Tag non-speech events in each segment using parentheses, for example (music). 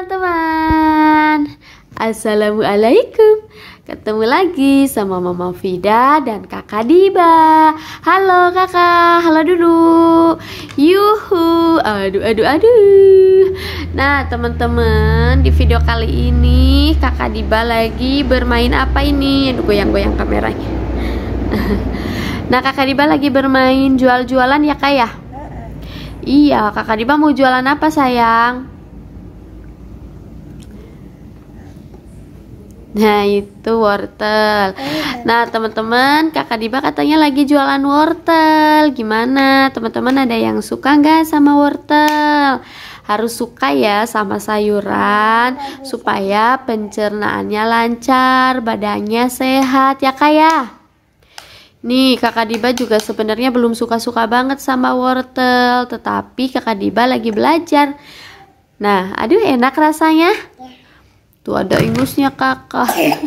teman-teman Assalamualaikum Ketemu lagi sama Mama Fida dan Kakak Diba Halo kakak, halo dulu Yuhu, aduh aduh aduh Nah teman-teman di video kali ini Kakak Diba lagi bermain apa ini? Aduh goyang-goyang kameranya (laughs) Nah kakak Diba lagi bermain jual-jualan ya kak ya? Iya, kakak Diba mau jualan apa sayang? Nah itu wortel oh, iya. Nah teman-teman kakak Diba katanya lagi jualan wortel Gimana teman-teman ada yang suka nggak sama wortel Harus suka ya sama sayuran iya, Supaya pencernaannya lancar Badannya sehat ya kak ya Nih, Kakak Diba juga sebenarnya belum suka-suka banget sama wortel, tetapi Kakak Diba lagi belajar. Nah, aduh enak rasanya. Ya. Tuh ada ingusnya kakak. (laughs)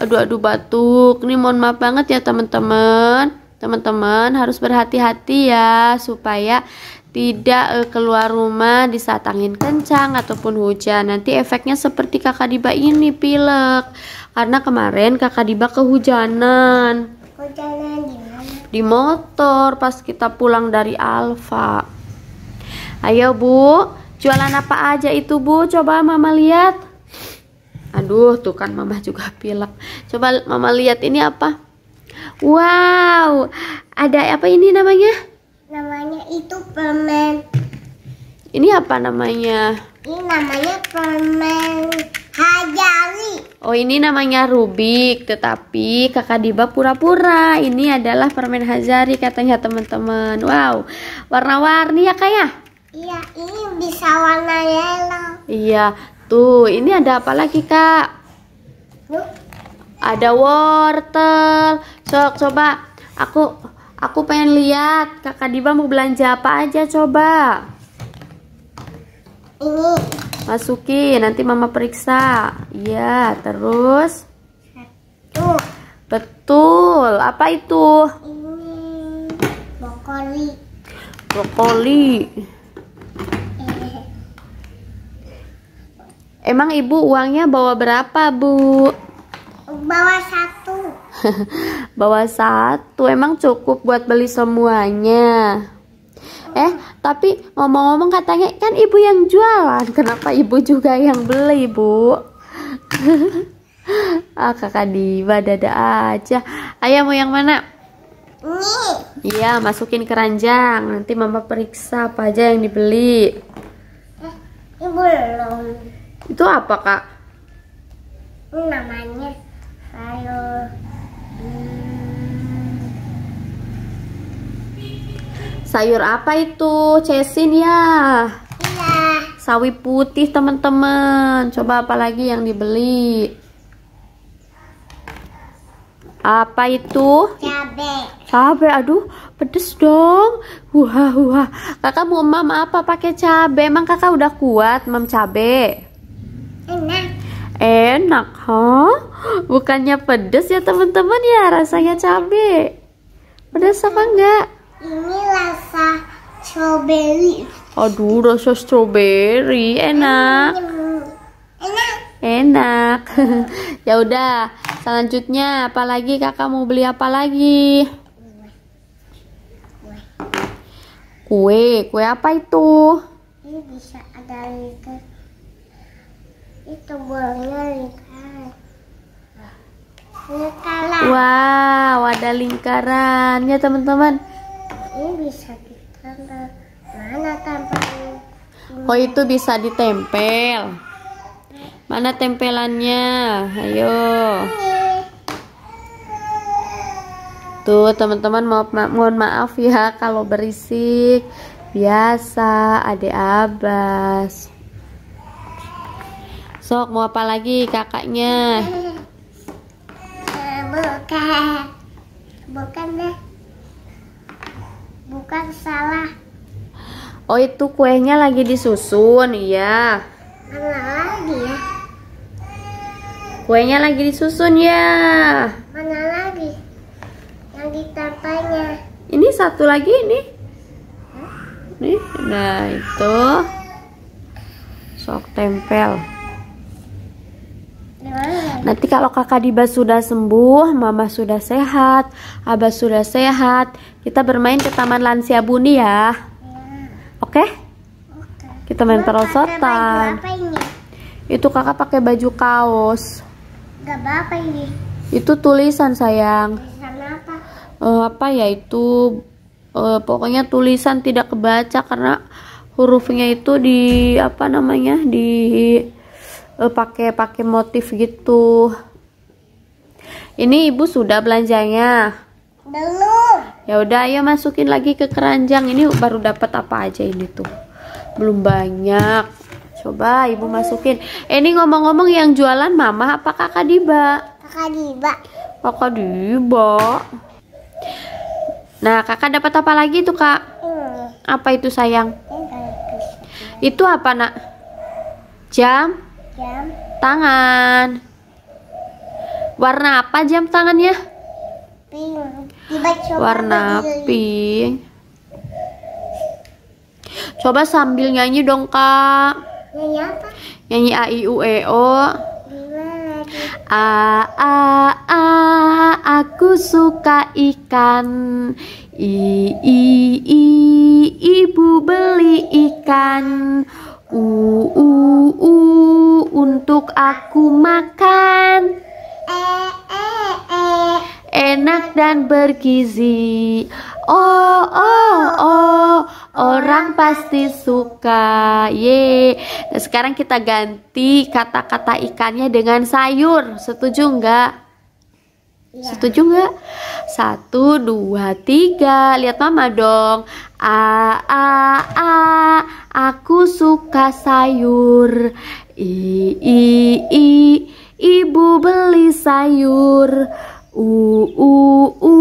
aduh aduh batuk. Nih mohon maaf banget ya teman-teman. Teman-teman harus berhati-hati ya supaya tidak eh, keluar rumah di saat angin kencang ataupun hujan. Nanti efeknya seperti kakak Diba ini pilek. Karena kemarin kakak Diba kehujanan. Kehujanan di Di motor pas kita pulang dari Alfa. Ayo Bu, jualan apa aja itu Bu? Coba Mama lihat aduh tuh kan mama juga (laughs) pilek coba mama lihat ini apa wow ada apa ini namanya namanya itu permen ini apa namanya ini namanya permen Hajari. Oh ini namanya Rubik, tetapi kakak Diba pura-pura. Ini adalah permen Hajari katanya teman-teman. Wow, warna-warni ya kak ya? Iya, ini bisa warna yellow. Iya, Tuh, ini ada apa lagi, Kak? Ada wortel. Sok, coba aku aku pengen lihat Kakak Diba mau belanja apa aja coba. Ini. Masukin, nanti Mama periksa. Iya, terus. betul Betul. Apa itu? Ini brokoli. Brokoli. Emang ibu uangnya bawa berapa bu? Bawa satu. (laughs) bawa satu. Emang cukup buat beli semuanya? Eh, tapi ngomong-ngomong katanya kan ibu yang jualan. Kenapa ibu juga yang beli, Bu? (laughs) ah, kakak Diva dada aja. Ayah mau yang mana? Ini. Iya, masukin keranjang. Nanti mama periksa apa aja yang dibeli. Eh, ibu belum. Itu apa, Kak? Ini Namanya sayur. Hmm. Sayur apa itu? Cesin ya? Iya. Sawi putih, teman-teman. Coba apa lagi yang dibeli? Apa itu? cabai cabai aduh, pedes dong. Wah, wah. Kakak mau mam apa pakai cabai Emang kakak udah kuat mam cabai Enak. Enak, huh? Bukannya pedes ya teman-teman ya rasanya cabe. Pedas apa enggak? Ini rasa strawberry. Aduh, rasa strawberry enak. Enak. Enak. (laughs) ya udah, selanjutnya apa lagi Kakak mau beli apa lagi? Kue. Kue, apa itu? Ini bisa ada itu itu bolanya lingkaran lingkaran wow ada lingkarannya teman-teman ini bisa ditempel mana tempel? oh itu bisa ditempel mana tempelannya ayo tuh teman-teman maaf ma mohon maaf ya kalau berisik biasa adik abas Sok mau apa lagi kakaknya? Eh, bukan. Bukan deh. Bukan salah. Oh itu kuenya lagi disusun, iya. Mana lagi ya? Kuenya lagi disusun ya. Mana lagi? Yang ditempelnya. Ini satu lagi ini. Nih, nah itu. Sok tempel. Nanti kalau kakak Diba sudah sembuh, mama sudah sehat, abah sudah sehat, kita bermain ke Taman Lansia Buni ya. Oke? Okay? Kita main perosotan. Itu kakak pakai baju kaos. Gak apa ini? Itu tulisan sayang. Tulisan apa? Uh, apa ya itu? Uh, pokoknya tulisan tidak kebaca karena hurufnya itu di apa namanya di Eh, pakai pakai motif gitu ini ibu sudah belanjanya belum ya udah ayo masukin lagi ke keranjang ini baru dapat apa aja ini tuh belum banyak coba ibu masukin ini ngomong-ngomong yang jualan mama apa kakak Diba kakak Diba kakak Diba nah kakak dapat apa lagi tuh kak hmm. apa itu sayang itu apa nak jam Jam. Tangan. Warna apa jam tangannya? Pink. Warna pink. Coba sambil nyanyi dong, Kak. Nyanyi apa? Nyanyi A I U E O. A a a aku suka ikan. I i i ibu beli ikan. aku makan enak dan bergizi. Oh, oh, oh, orang pasti suka. Ye. Nah, sekarang kita ganti kata-kata ikannya dengan sayur. Setuju nggak? Iya. Setuju nggak? Satu, dua, tiga. Lihat mama dong. A, a, a. Aku suka sayur. I, i, i. Ibu beli sayur. U, u, u.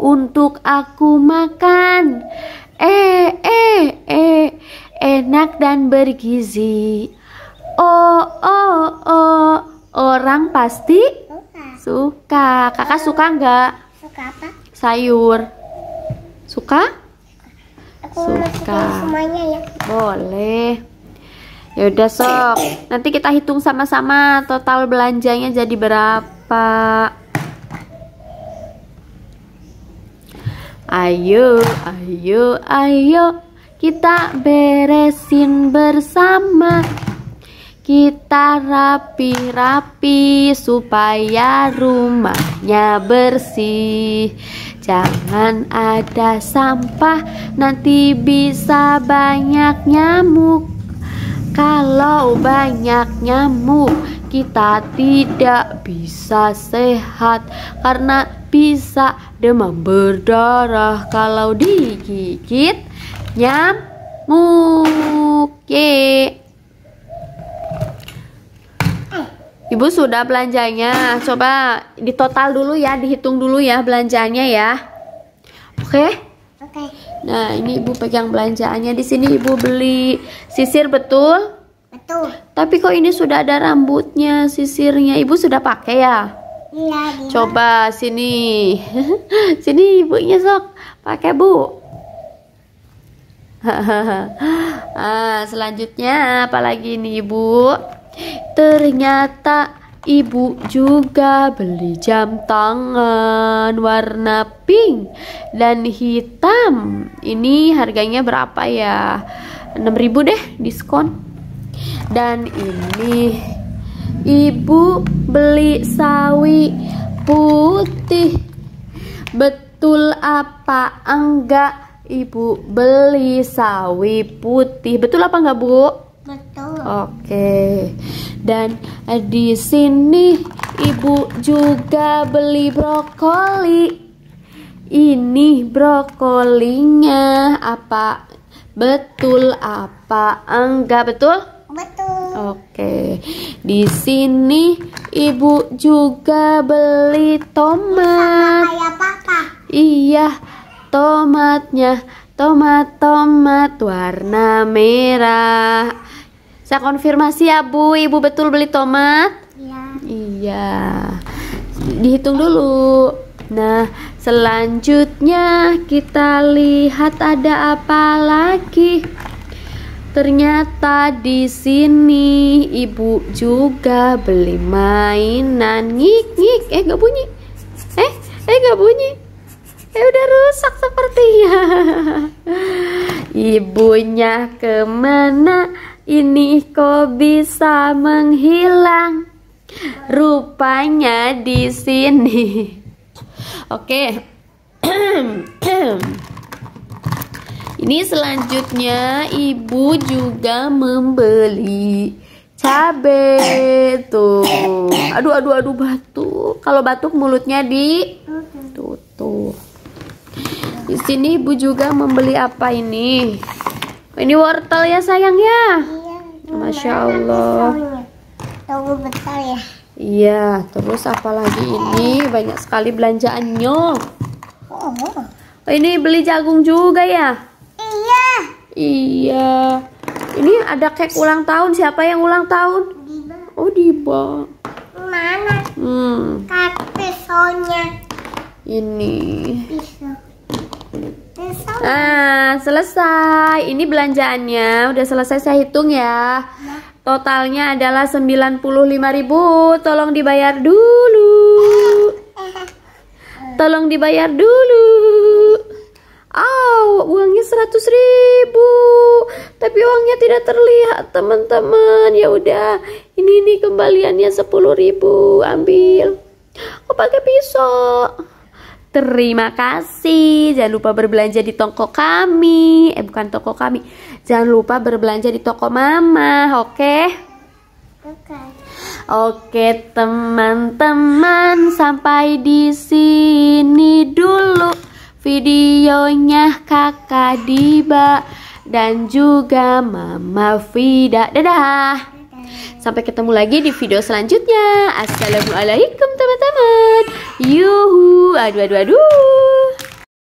Untuk aku makan. E, e, e. Enak dan bergizi. O, o, o. Orang pasti Suka. Kakak suka nggak? Suka apa? Sayur. Suka? Aku suka. semuanya ya. Boleh. Ya udah sob. Nanti kita hitung sama-sama total belanjanya jadi berapa. Ayo, ayo, ayo kita beresin bersama. Kita rapi-rapi supaya rumahnya bersih. Jangan ada sampah, nanti bisa banyak nyamuk. Kalau banyak nyamuk, kita tidak bisa sehat karena bisa demam berdarah kalau digigit nyamuk. Yeay Ibu sudah belanjanya. Coba ditotal dulu ya, dihitung dulu ya belanjanya ya. Oke? Okay? Oke. Okay. Nah, ini Ibu pegang belanjaannya. Di sini Ibu beli sisir betul? Betul. Tapi kok ini sudah ada rambutnya, sisirnya. Ibu sudah pakai ya? Iya, Coba sini. (laughs) sini ibunya sok. Pakai, Bu. (laughs) ah, selanjutnya apalagi nih, Ibu? Ternyata ibu juga beli jam tangan warna pink dan hitam. Ini harganya berapa ya? 6000 deh diskon. Dan ini ibu beli sawi putih. Betul apa enggak? Ibu beli sawi putih. Betul apa enggak, Bu? Oke. Dan eh, di sini ibu juga beli brokoli. Ini brokolinya apa? Betul apa enggak betul? Betul. Oke. Di sini ibu juga beli tomat. Sama papa. Iya, tomatnya tomat tomat warna merah saya konfirmasi ya Bu, Ibu betul beli tomat? Iya. Iya. Dihitung dulu. Nah, selanjutnya kita lihat ada apa lagi. Ternyata di sini ibu juga beli mainan ngik ngik. Eh gak bunyi. Eh eh gak bunyi. Eh udah rusak sepertinya. (laughs) Ibunya kemana? ini kok bisa menghilang? Rupanya di sini. Oke. (clears throat) ini selanjutnya ibu juga membeli cabe tuh. Aduh aduh aduh batuk. Kalau batuk mulutnya di ditutup. Di sini ibu juga membeli apa ini? Ini wortel ya sayang ya. Iya. Masya Allah. Tunggu bentar ya. Iya, terus apalagi ini banyak sekali belanjaannya. Oh. Ini beli jagung juga ya? Iya. Iya. Ini ada kek ulang tahun. Siapa yang ulang tahun? Diba. Oh, Diba. Mana? Hmm. Kak pisaunya. Ini. Pisau selesai. Ah, selesai. Ini belanjaannya udah selesai saya hitung ya. Totalnya adalah 95.000. Tolong dibayar dulu. Tolong dibayar dulu. Aw, oh, uangnya 100 ribu. Tapi uangnya tidak terlihat, teman-teman. Ya udah, ini nih kembaliannya 10 ribu. Ambil. kok pakai pisau. Terima kasih. Jangan lupa berbelanja di toko kami. Eh bukan toko kami. Jangan lupa berbelanja di toko Mama, oke? Okay? Oke. Oke, teman-teman, sampai di sini dulu videonya Kakak Diba dan juga Mama Fida. Dadah. Sampai ketemu lagi di video selanjutnya. Assalamualaikum teman-teman. Yuhu, aduh aduh aduh.